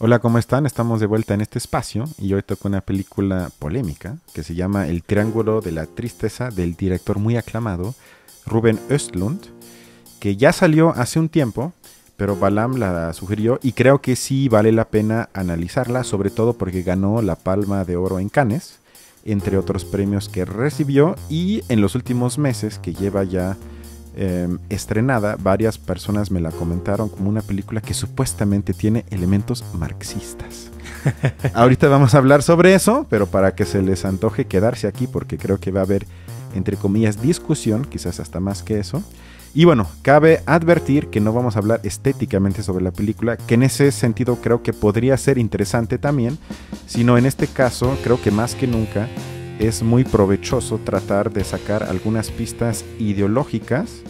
Hola, ¿cómo están? Estamos de vuelta en este espacio y hoy toco una película polémica que se llama El Triángulo de la Tristeza del director muy aclamado Ruben Östlund, que ya salió hace un tiempo, pero Balam la sugirió y creo que sí vale la pena analizarla, sobre todo porque ganó la Palma de Oro en Cannes, entre otros premios que recibió y en los últimos meses que lleva ya Em, estrenada, varias personas me la comentaron como una película que supuestamente tiene elementos marxistas. Ahorita vamos a hablar sobre eso, pero para que se les antoje quedarse aquí, porque creo que va a haber, entre comillas, discusión, quizás hasta más que eso. Y bueno, cabe advertir que no vamos a hablar estéticamente sobre la película, que en ese sentido creo que podría ser interesante también, sino en este caso creo que más que nunca es muy provechoso tratar de sacar algunas pistas ideológicas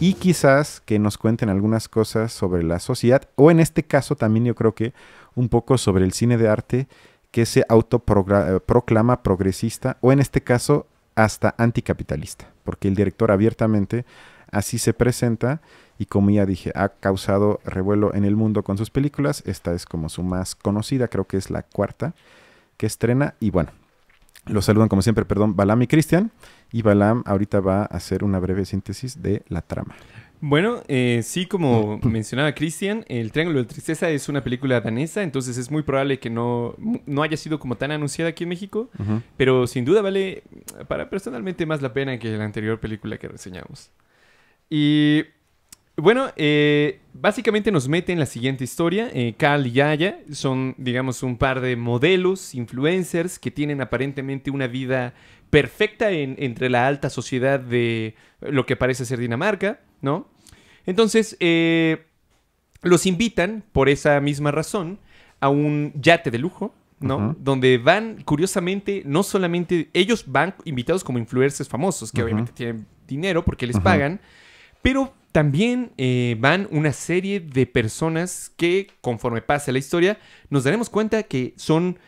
y quizás que nos cuenten algunas cosas sobre la sociedad o en este caso también yo creo que un poco sobre el cine de arte que se autoproclama eh, progresista o en este caso hasta anticapitalista, porque el director abiertamente así se presenta y como ya dije, ha causado revuelo en el mundo con sus películas, esta es como su más conocida, creo que es la cuarta que estrena y bueno, los saludan como siempre, perdón, Balam y Cristian. Y Balam ahorita va a hacer una breve síntesis de la trama. Bueno, eh, sí, como mm. mencionaba Cristian, El Triángulo de Tristeza es una película danesa, entonces es muy probable que no, haya sido como tan anunciada aquí en México, pero sin duda vale para personalmente más la pena que la anterior película que reseñamos. Y bueno, eh, básicamente nos mete en la siguiente historia. Eh, Cal y Aya son, digamos, un par de modelos, influencers, que tienen aparentemente una vida perfecta en, entre la alta sociedad de lo que parece ser Dinamarca, ¿no? Entonces, eh, los invitan, por esa misma razón, a un yate de lujo, ¿no? Donde van, curiosamente, no solamente ellos van invitados como influencers famosos, que obviamente tienen dinero porque les pagan, pero también eh, van una serie de personas que, conforme pase la historia, nos daremos cuenta que son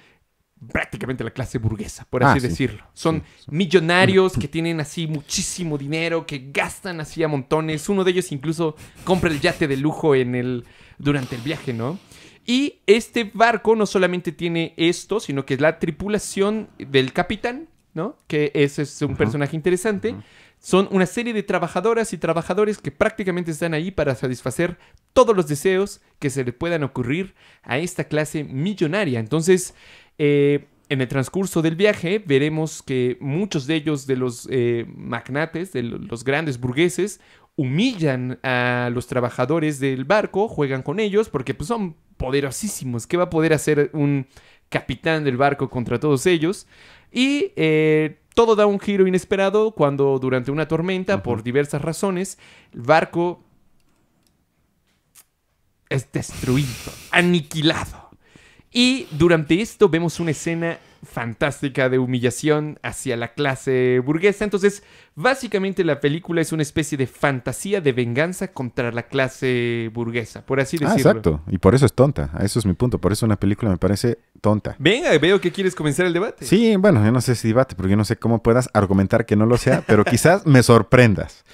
prácticamente la clase burguesa, por así ah, decirlo. Son millonarios que tienen así muchísimo dinero, que gastan así a montones. Uno de ellos incluso compra el yate de lujo en el, durante el viaje, ¿no? Y este barco no solamente tiene esto, sino que es la tripulación del capitán, que ese es un personaje interesante. Son una serie de trabajadoras y trabajadores que prácticamente están ahí para satisfacer todos los deseos que se le puedan ocurrir a esta clase millonaria. Entonces, eh, en el transcurso del viaje veremos que muchos de ellos, de los eh, magnates, de los grandes burgueses, humillan a los trabajadores del barco, juegan con ellos, porque pues, son poderosísimos. ¿Qué va a poder hacer un capitán del barco contra todos ellos? Y eh, todo da un giro inesperado cuando durante una tormenta, por diversas razones, el barco es destruido, aniquilado. Y durante esto vemos una escena fantástica de humillación hacia la clase burguesa. Entonces, básicamente la película es una especie de fantasía de venganza contra la clase burguesa, por así ah, decirlo. Ah, exacto, y por eso es tonta, eso es mi punto, por eso una película me parece tonta. Venga, veo que quieres comenzar el debate. Sí, bueno, yo no sé si debate, porque yo no sé cómo puedas argumentar que no lo sea, pero quizás me sorprendas.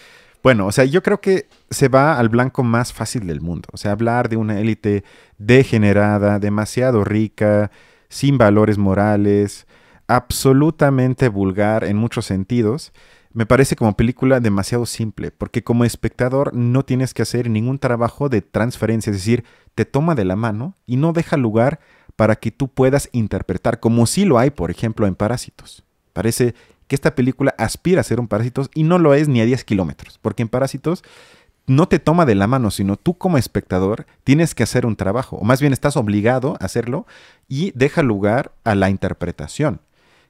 Bueno, o sea, yo creo que se va al blanco más fácil del mundo. O sea, hablar de una élite degenerada, demasiado rica, sin valores morales, absolutamente vulgar en muchos sentidos, me parece como película demasiado simple, porque como espectador no tienes que hacer ningún trabajo de transferencia, es decir, te toma de la mano y no deja lugar para que tú puedas interpretar, como si lo hay, por ejemplo, en Parásitos. Parece que esta película aspira a ser un Parásitos y no lo es ni a 10 kilómetros, porque en Parásitos no te toma de la mano, sino tú como espectador tienes que hacer un trabajo, o más bien estás obligado a hacerlo y deja lugar a la interpretación.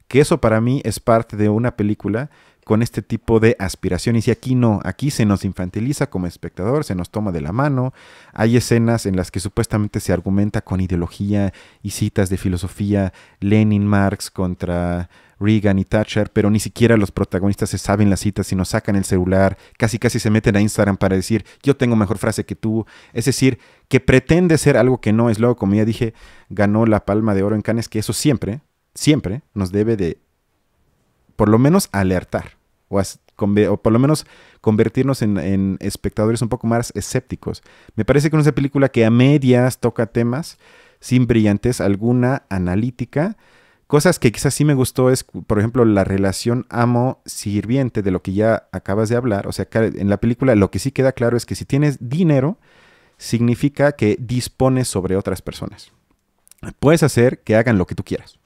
Que eso para mí es parte de una película con este tipo de aspiraciones. Y aquí no, aquí se nos infantiliza como espectador, se nos toma de la mano. Hay escenas en las que supuestamente se argumenta con ideología y citas de filosofía, Lenin, Marx contra Reagan y Thatcher, pero ni siquiera los protagonistas se saben las citas, sino sacan el celular, casi casi se meten a Instagram para decir, yo tengo mejor frase que tú. Es decir, que pretende ser algo que no es. Luego, como ya dije, ganó la palma de oro en Cannes, que eso siempre, siempre nos debe de por lo menos alertar o, por lo menos convertirnos en, espectadores un poco más escépticos. Me parece que es una película que a medias toca temas sin brillantes, alguna analítica. Cosas que quizás sí me gustó es, por ejemplo, la relación amo-sirviente de lo que ya acabas de hablar. O sea, en la película lo que sí queda claro es que si tienes dinero, significa que dispones sobre otras personas. Puedes hacer que hagan lo que tú quieras.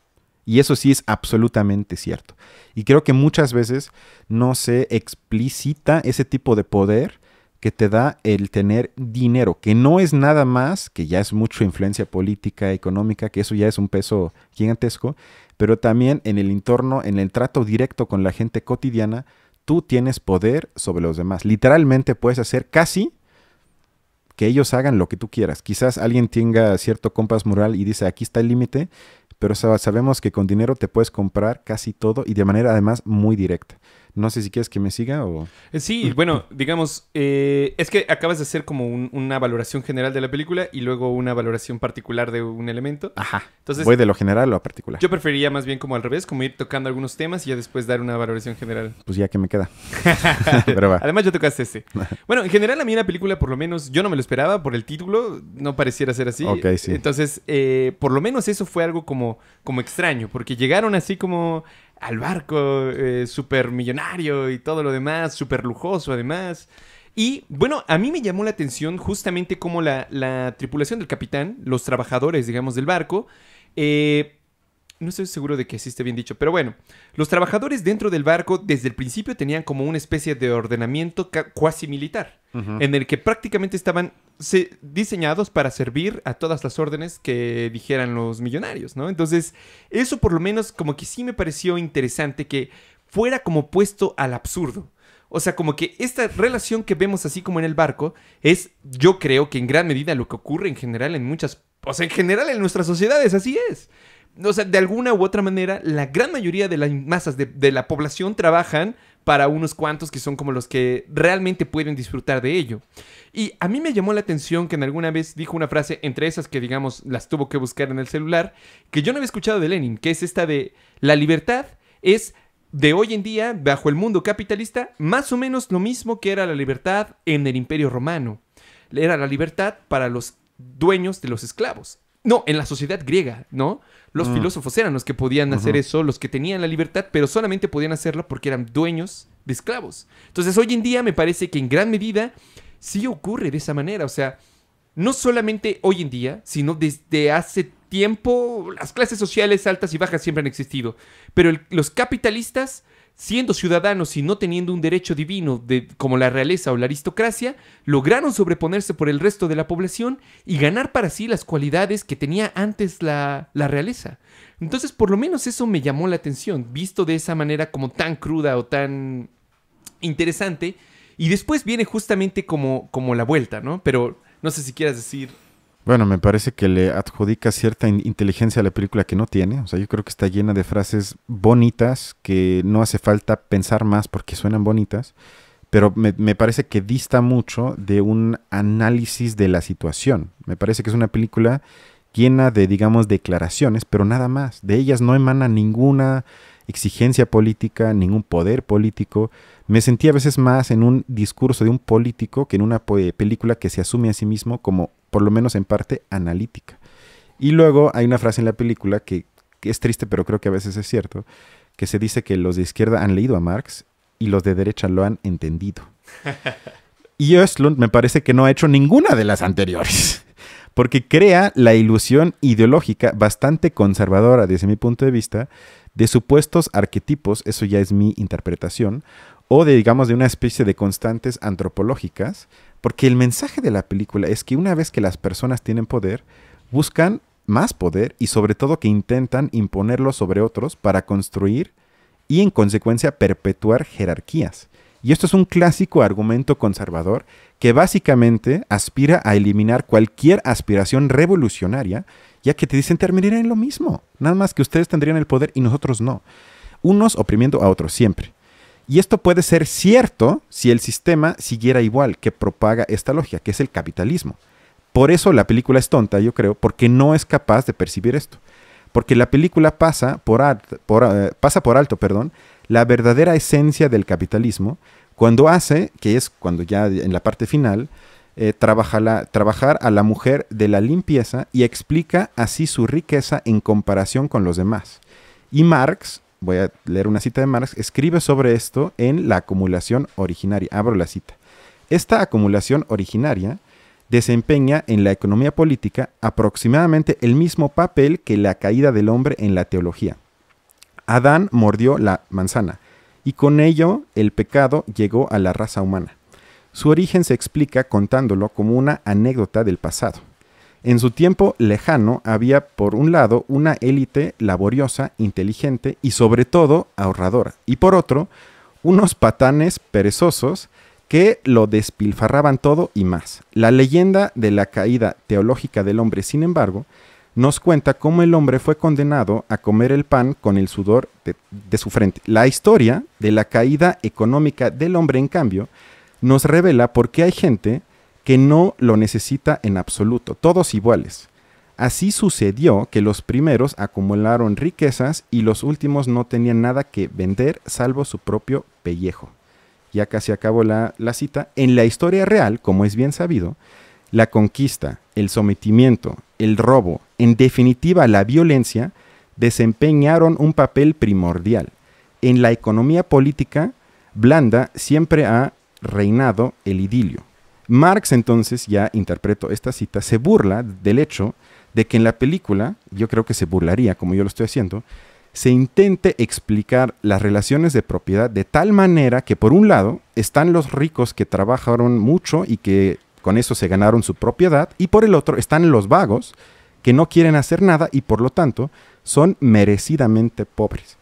Y eso sí es absolutamente cierto. Y creo que muchas veces no se explicita ese tipo de poder que te da el tener dinero, que no es nada más, que ya es mucha influencia política, económica, que eso ya es un peso gigantesco, pero también en el entorno, en el trato directo con la gente cotidiana, tú tienes poder sobre los demás. Literalmente puedes hacer casi que ellos hagan lo que tú quieras. Quizás alguien tenga cierto compás moral y dice, aquí está el límite, pero sabemos que con dinero te puedes comprar casi todo y de manera además muy directa. No sé si quieres que me siga o... Eh, sí, bueno, digamos, eh, es que acabas de hacer como una valoración general de la película y luego una valoración particular de un elemento. Ajá. Entonces, Voy de lo general a lo particular. Yo preferiría más bien como al revés, como ir tocando algunos temas y ya después dar una valoración general. Pues ya que me queda. Pero va. Además ya tocaste ese Bueno, en general a mí la película por lo menos yo no me lo esperaba por el título, no pareciera ser así. Ok, sí. Entonces, eh, por lo menos eso fue algo como, como extraño, porque llegaron así como al barco eh, súper millonario y todo lo demás, súper lujoso además. Y bueno, a mí me llamó la atención justamente cómo la, la tripulación del capitán, los trabajadores, digamos, del barco, eh, no estoy seguro de que así esté bien dicho, pero bueno, los trabajadores dentro del barco desde el principio tenían como una especie de ordenamiento cuasi militar, en el que prácticamente estaban diseñados para servir a todas las órdenes que dijeran los millonarios, ¿no? Entonces, eso por lo menos como que sí me pareció interesante que fuera como puesto al absurdo. O sea, como que esta relación que vemos así como en el barco es, yo creo que en gran medida lo que ocurre en general en muchas, o sea, en general en nuestras sociedades, así es o sea, de alguna u otra manera, la gran mayoría de las masas de, la población trabajan para unos cuantos que son como los que realmente pueden disfrutar de ello. Y a mí me llamó la atención que en alguna vez dijo una frase, entre esas que digamos las tuvo que buscar en el celular, que yo no había escuchado de Lenin, que es esta de la libertad es de hoy en día, bajo el mundo capitalista, más o menos lo mismo que era la libertad en el imperio romano. Era la libertad para los dueños de los esclavos. No, en la sociedad griega, ¿no? Los ah. filósofos eran los que podían hacer eso, los que tenían la libertad, pero solamente podían hacerlo porque eran dueños de esclavos. Entonces, hoy en día me parece que en gran medida sí ocurre de esa manera. O sea, no solamente hoy en día, sino desde hace tiempo, las clases sociales altas y bajas siempre han existido. Pero los capitalistas siendo ciudadanos y no teniendo un derecho divino de, como la realeza o la aristocracia, lograron sobreponerse por el resto de la población y ganar para sí las cualidades que tenía antes la, realeza. Entonces, por lo menos eso me llamó la atención, visto de esa manera como tan cruda o tan interesante. Y después viene justamente como, como la vuelta, ¿no? Pero no sé si quieras decir bueno, me parece que le adjudica cierta inteligencia a la película que no tiene. O sea, yo creo que está llena de frases bonitas que no hace falta pensar más porque suenan bonitas. Pero me, me parece que dista mucho de un análisis de la situación. Me parece que es una película llena de, digamos, declaraciones, pero nada más. De ellas no emana ninguna exigencia política, ningún poder político. Me sentí a veces más en un discurso de un político que en una eh, película que se asume a sí mismo como por lo menos en parte analítica. Y luego hay una frase en la película que, es triste, pero creo que a veces es cierto, que se dice que los de izquierda han leído a Marx y los de derecha lo han entendido. Y Östlund me parece que no ha hecho ninguna de las anteriores, porque crea la ilusión ideológica bastante conservadora desde mi punto de vista de supuestos arquetipos, eso ya es mi interpretación, o digamos, de una especie de constantes antropológicas, porque el mensaje de la película es que una vez que las personas tienen poder, buscan más poder y sobre todo que intentan imponerlo sobre otros para construir y en consecuencia perpetuar jerarquías. Y esto es un clásico argumento conservador que básicamente aspira a eliminar cualquier aspiración revolucionaria, ya que te dicen terminarían en lo mismo, nada más que ustedes tendrían el poder y nosotros no, unos oprimiendo a otros siempre. Y esto puede ser cierto si el sistema siguiera igual, que propaga esta logia, que es el capitalismo. Por eso la película es tonta, yo creo, porque no es capaz de percibir esto. Porque la película pasa por, eh, pasa por alto perdón, la verdadera esencia del capitalismo cuando hace, que es cuando ya en la parte final, eh, trabaja trabajar a la mujer de la limpieza y explica así su riqueza en comparación con los demás. Y Marx voy a leer una cita de Marx, escribe sobre esto en la acumulación originaria. Abro la cita. Esta acumulación originaria desempeña en la economía política aproximadamente el mismo papel que la caída del hombre en la teología. Adán mordió la manzana y con ello el pecado llegó a la raza humana. Su origen se explica contándolo como una anécdota del pasado. En su tiempo lejano había, por un lado, una élite laboriosa, inteligente y sobre todo ahorradora, y por otro, unos patanes perezosos que lo despilfarraban todo y más. La leyenda de la caída teológica del hombre, sin embargo, nos cuenta cómo el hombre fue condenado a comer el pan con el sudor de, su frente. La historia de la caída económica del hombre, en cambio, nos revela por qué hay gente que no lo necesita en absoluto, todos iguales. Así sucedió que los primeros acumularon riquezas y los últimos no tenían nada que vender salvo su propio pellejo. Ya casi acabo la cita. En la historia real, como es bien sabido, la conquista, el sometimiento, el robo, en definitiva la violencia, desempeñaron un papel primordial. En la economía política, Blanda siempre ha reinado el idilio. Marx entonces, ya interpreto esta cita, se burla del hecho de que en la película, yo creo que se burlaría, como yo lo estoy haciendo, se intente explicar las relaciones de propiedad de tal manera que por un lado están los ricos que trabajaron mucho y que con eso se ganaron su propiedad y por el otro están los vagos que no quieren hacer nada y por lo tanto son merecidamente pobres.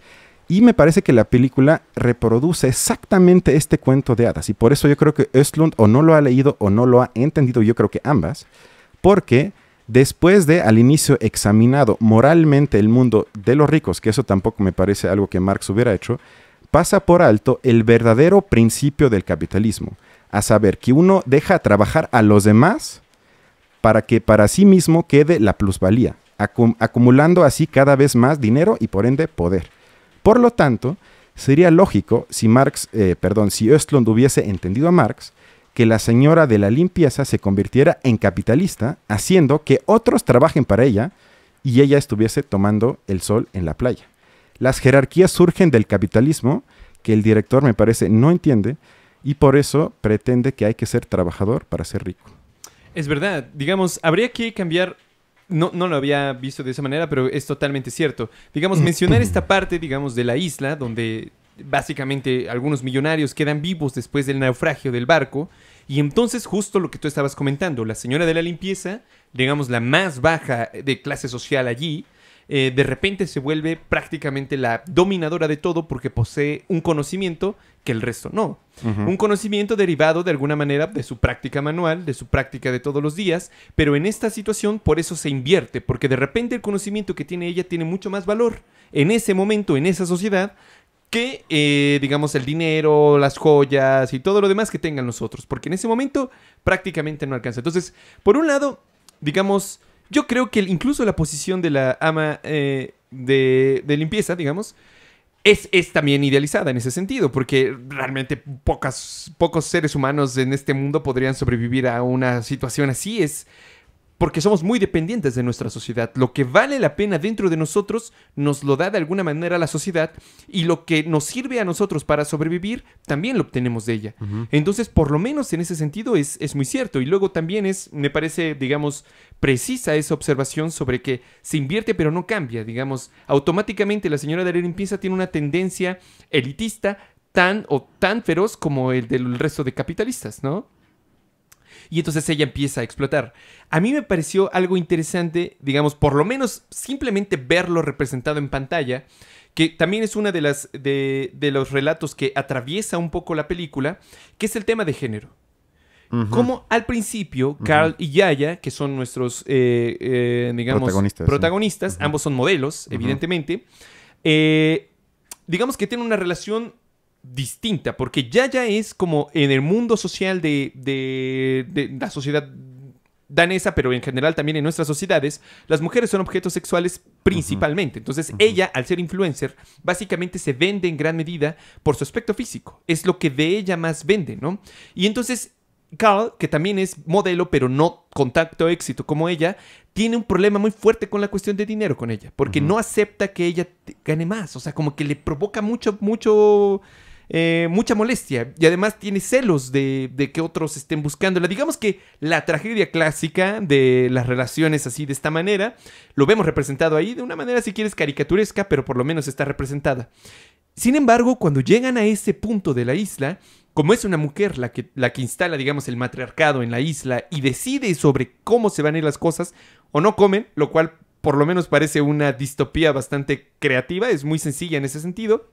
Y me parece que la película reproduce exactamente este cuento de hadas. Y por eso yo creo que Östlund o no lo ha leído o no lo ha entendido, yo creo que ambas. Porque después de al inicio examinado moralmente el mundo de los ricos, que eso tampoco me parece algo que Marx hubiera hecho, pasa por alto el verdadero principio del capitalismo, a saber que uno deja trabajar a los demás para que para sí mismo quede la plusvalía, acumulando así cada vez más dinero y por ende poder. Por lo tanto, sería lógico si Marx, eh, perdón, si hubiese entendido a Marx, que la señora de la limpieza se convirtiera en capitalista, haciendo que otros trabajen para ella y ella estuviese tomando el sol en la playa. Las jerarquías surgen del capitalismo, que el director me parece no entiende, y por eso pretende que hay que ser trabajador para ser rico. Es verdad, digamos, habría que cambiar no, no lo había visto de esa manera, pero es totalmente cierto. Digamos, mencionar esta parte, digamos, de la isla, donde básicamente algunos millonarios quedan vivos después del naufragio del barco, y entonces justo lo que tú estabas comentando, la señora de la limpieza, digamos, la más baja de clase social allí, eh, de repente se vuelve prácticamente la dominadora de todo porque posee un conocimiento que el resto no. Un conocimiento derivado de alguna manera de su práctica manual, de su práctica de todos los días, pero en esta situación por eso se invierte, porque de repente el conocimiento que tiene ella tiene mucho más valor en ese momento, en esa sociedad, que, eh, digamos, el dinero, las joyas y todo lo demás que tengan nosotros, porque en ese momento prácticamente no alcanza. Entonces, por un lado, digamos, yo creo que incluso la posición de la ama eh, de, limpieza, digamos, es, también idealizada en ese sentido, porque realmente pocos seres humanos en este mundo podrían sobrevivir a una situación así. Es, porque somos muy dependientes de nuestra sociedad. Lo que vale la pena dentro de nosotros nos lo da de alguna manera la sociedad y lo que nos sirve a nosotros para sobrevivir también lo obtenemos de ella. Entonces, por lo menos en ese sentido es, es muy cierto. Y luego también es, me parece, digamos, precisa esa observación sobre que se invierte pero no cambia. Digamos, automáticamente la señora de la tiene una tendencia elitista tan o tan feroz como el del resto de capitalistas, ¿no? y entonces ella empieza a explotar. A mí me pareció algo interesante, digamos, por lo menos simplemente verlo representado en pantalla, que también es una de de, los relatos que atraviesa un poco la película, que es el tema de género. Como al principio, Carl y Yaya, que son nuestros, eh, eh, digamos, protagonistas, ambos son modelos, evidentemente, eh, digamos que tienen una relación distinta, porque ya es como en el mundo social de, la sociedad danesa, pero en general también en nuestras sociedades, las mujeres son objetos sexuales principalmente. Entonces, ella, al ser influencer, básicamente se vende en gran medida por su aspecto físico. Es lo que de ella más vende, ¿no? Y entonces, Carl, que también es modelo, pero no contacto éxito como ella, tiene un problema muy fuerte con la cuestión de dinero con ella, porque no acepta que ella gane más. O sea, como que le provoca mucho, mucho eh, mucha molestia y además tiene celos de, de, que otros estén buscándola. Digamos que la tragedia clásica de las relaciones así de esta manera, lo vemos representado ahí de una manera si quieres caricaturesca, pero por lo menos está representada. Sin embargo, cuando llegan a ese punto de la isla, como es una mujer la que, la que instala, digamos, el matriarcado en la isla y decide sobre cómo se van a ir las cosas o no comen, lo cual por lo menos parece una distopía bastante creativa, es muy sencilla en ese sentido.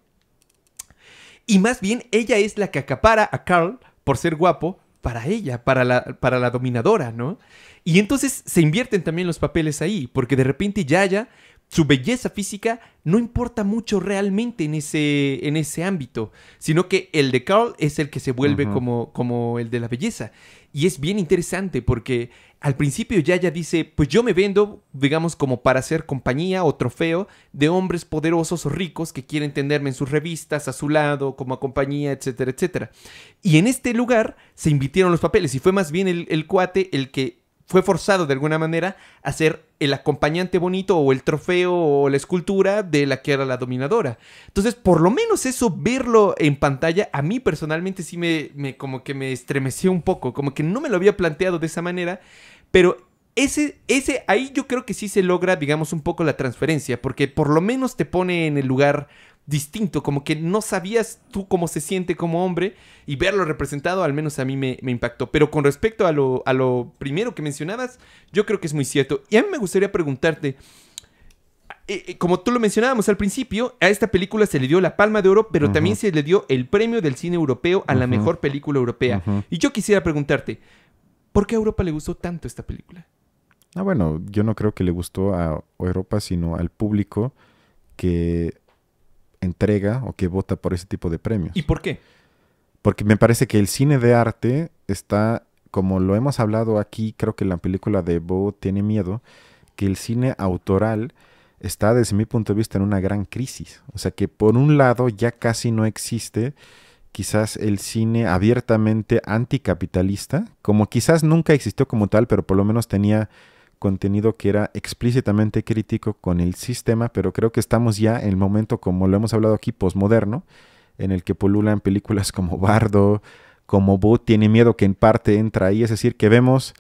Y más bien ella es la que acapara a Carl por ser guapo para ella, para la, para la dominadora, ¿no? Y entonces se invierten también los papeles ahí, porque de repente Yaya, su belleza física no importa mucho realmente en ese, en ese ámbito, sino que el de Carl es el que se vuelve como, como el de la belleza. Y es bien interesante porque al principio Yaya dice, pues yo me vendo, digamos, como para hacer compañía o trofeo de hombres poderosos o ricos que quieren tenerme en sus revistas, a su lado, como compañía, etcétera, etcétera. Y en este lugar se invirtieron los papeles y fue más bien el, cuate el que fue forzado de alguna manera a ser el acompañante bonito o el trofeo o la escultura de la que era la dominadora. Entonces, por lo menos eso, verlo en pantalla, a mí personalmente sí me, me como que me estremeció un poco, como que no me lo había planteado de esa manera, pero ese, ese, ahí yo creo que sí se logra, digamos, un poco la transferencia, porque por lo menos te pone en el lugar distinto, como que no sabías tú cómo se siente como hombre y verlo representado al menos a mí me, impactó. Pero con respecto a lo, primero que mencionabas, yo creo que es muy cierto. Y a mí me gustaría preguntarte, eh, eh, como tú lo mencionábamos al principio, a esta película se le dio la Palma de Oro, pero también se le dio el premio del cine europeo a la mejor película europea. Y yo quisiera preguntarte, ¿Por qué a Europa le gustó tanto esta película? Ah, bueno, yo no creo que le gustó a Europa, sino al público que entrega o que vota por ese tipo de premios. ¿Y por qué? Porque me parece que el cine de arte está, como lo hemos hablado aquí, creo que la película de Bo tiene miedo, que el cine autoral está desde mi punto de vista en una gran crisis. O sea que por un lado ya casi no existe quizás el cine abiertamente anticapitalista, como quizás nunca existió como tal, pero por lo menos tenía contenido que era explícitamente crítico con el sistema, pero creo que estamos ya en el momento, como lo hemos hablado aquí, posmoderno, en el que pululan películas como Bardo, como Bo tiene miedo que en parte entra ahí, es decir, que vemos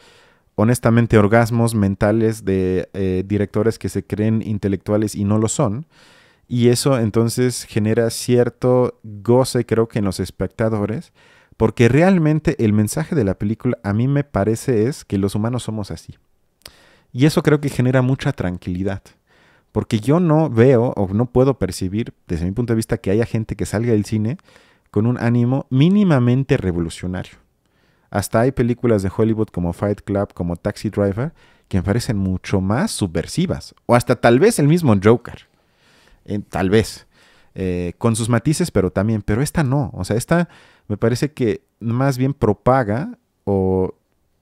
honestamente orgasmos mentales de eh, directores que se creen intelectuales y no lo son, y eso entonces genera cierto goce, creo que en los espectadores, porque realmente el mensaje de la película a mí me parece es que los humanos somos así. Y eso creo que genera mucha tranquilidad. Porque yo no veo o no puedo percibir, desde mi punto de vista, que haya gente que salga del cine con un ánimo mínimamente revolucionario. Hasta hay películas de Hollywood como Fight Club, como Taxi Driver, que me parecen mucho más subversivas. O hasta tal vez el mismo Joker tal vez, eh, con sus matices, pero también, pero esta no, o sea, esta me parece que más bien propaga o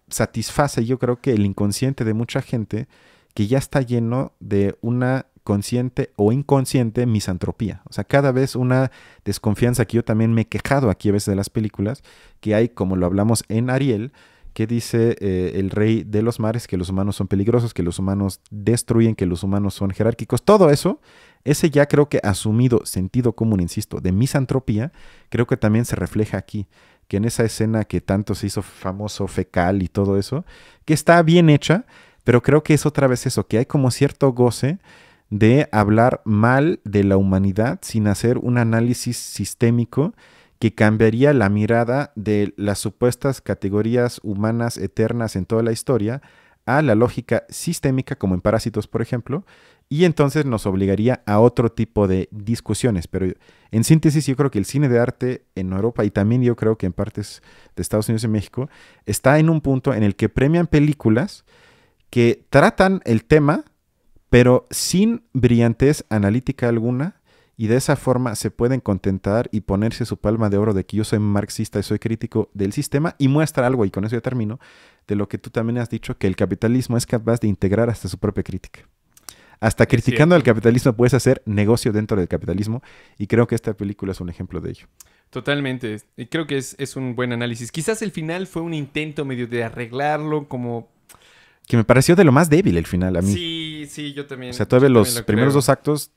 satisface, yo creo que el inconsciente de mucha gente que ya está lleno de una consciente o inconsciente misantropía. O sea, cada vez una desconfianza que yo también me he quejado aquí a veces de las películas, que hay, como lo hablamos en Ariel, que dice eh, el rey de los mares que los humanos son peligrosos, que los humanos destruyen, que los humanos son jerárquicos. Todo eso ese ya creo que asumido sentido común, insisto, de misantropía, creo que también se refleja aquí, que en esa escena que tanto se hizo famoso fecal y todo eso, que está bien hecha, pero creo que es otra vez eso, que hay como cierto goce de hablar mal de la humanidad sin hacer un análisis sistémico que cambiaría la mirada de las supuestas categorías humanas eternas en toda la historia a la lógica sistémica, como en Parásitos, por ejemplo, y entonces nos obligaría a otro tipo de discusiones. Pero en síntesis, yo creo que el cine de arte en Europa y también yo creo que en partes de Estados Unidos y México está en un punto en el que premian películas que tratan el tema, pero sin brillantez analítica alguna. Y de esa forma se pueden contentar y ponerse su palma de oro de que yo soy marxista y soy crítico del sistema y muestra algo, y con eso ya termino, de lo que tú también has dicho, que el capitalismo es capaz de integrar hasta su propia crítica. Hasta criticando al capitalismo puedes hacer negocio dentro del capitalismo y creo que esta película es un ejemplo de ello. Totalmente, y creo que es, un buen análisis. Quizás el final fue un intento medio de arreglarlo como... Que me pareció de lo más débil el final a mí. Sí, sí, yo también. O sea, todavía los primeros dos actos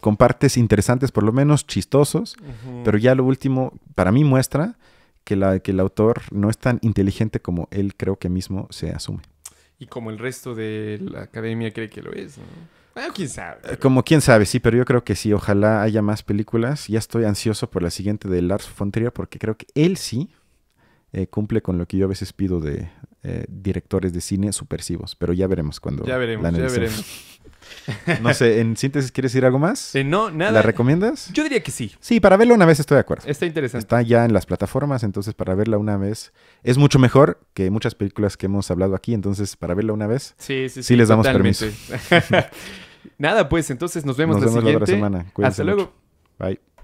con partes interesantes por lo menos, chistosos, pero ya lo último para mí muestra que, la, que el autor no es tan inteligente como él creo que mismo se asume y como el resto de la academia cree que lo es. Bueno, quién sabe. Eh, como quién sabe, sí, pero yo creo que sí, ojalá haya más películas. Ya estoy ansioso por la siguiente de Lars von Trier porque creo que él sí eh, cumple con lo que yo a veces pido de eh, directores de cine supersivos, pero ya veremos cuando. Ya ya veremos. No sé, en síntesis, ¿quieres decir algo más? Eh, no, nada. ¿La recomiendas? Yo diría que sí. Sí, para verla una vez estoy de acuerdo. Está interesante. Está ya en las plataformas, entonces para verla una vez es mucho mejor que muchas películas que hemos hablado aquí, entonces para verla una vez sí, sí, sí, sí les damos permiso. nada, pues entonces nos vemos, nos la, semana. Hasta luego. Bye.